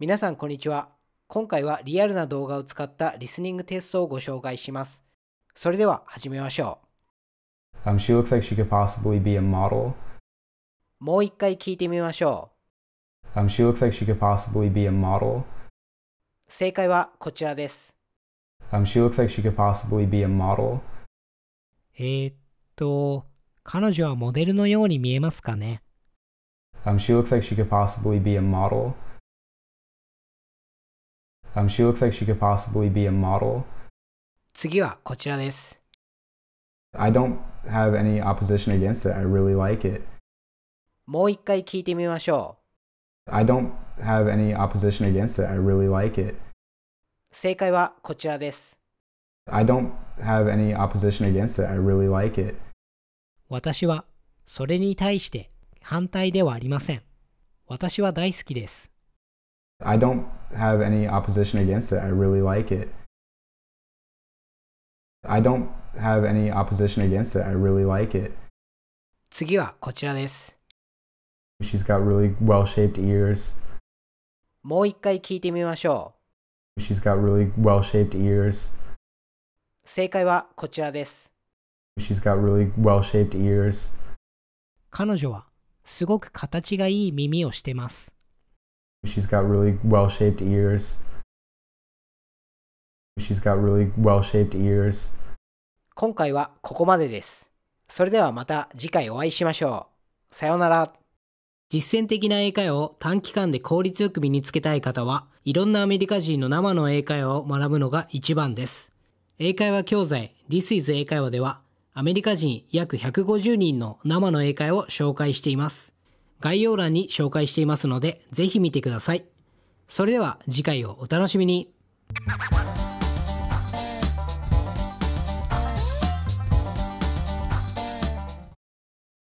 皆さんこんにちは。今回はリアルな動画を使ったリスニングテストをご紹介します。それでは始めましょう。Um, she looks like she could possibly be a model. もう一回聞いてみましょう。Um, she looks like she could possibly be a model. 正解はこちらです。Um, she looks like she could possibly be a model. えー、っと、彼女はモデルのように見えますかね Um, she looks like she could possibly be a model. Um, she looks like she could possibly be a model. 次はこちらです。I don't have any opposition against it. I really like it. もう一回聞いてみましょう。I don't have any opposition against it. I really like it. 正解はこちらです。I don't have any opposition against it. I really like it. 私はそれに対して反対ではありません。私は大好きです。I don't have any opposition against it. I really like it. I don't have any opposition against it. I really like it. 次はこちらです. has got really well-shaped ears. she has got really well-shaped ears. 正解はこちらです. has got really well-shaped ears. 彼女はすごく形がいい耳をしてます。She's got really well shaped ears. She's got really well shaped ears. 今回はここまでです。それではまた次回お会いしましょう。さようなら。実践的な英会話を短期間で効率よく身につけたい方は、いろんなアメリカ人の生の英会話を学ぶのが一番です。英会話教材 This is 英会話では、アメリカ人約150人の生の英会話を紹介しています。概要欄に紹介していますので、ぜひ見てください。それでは次回をお楽しみに。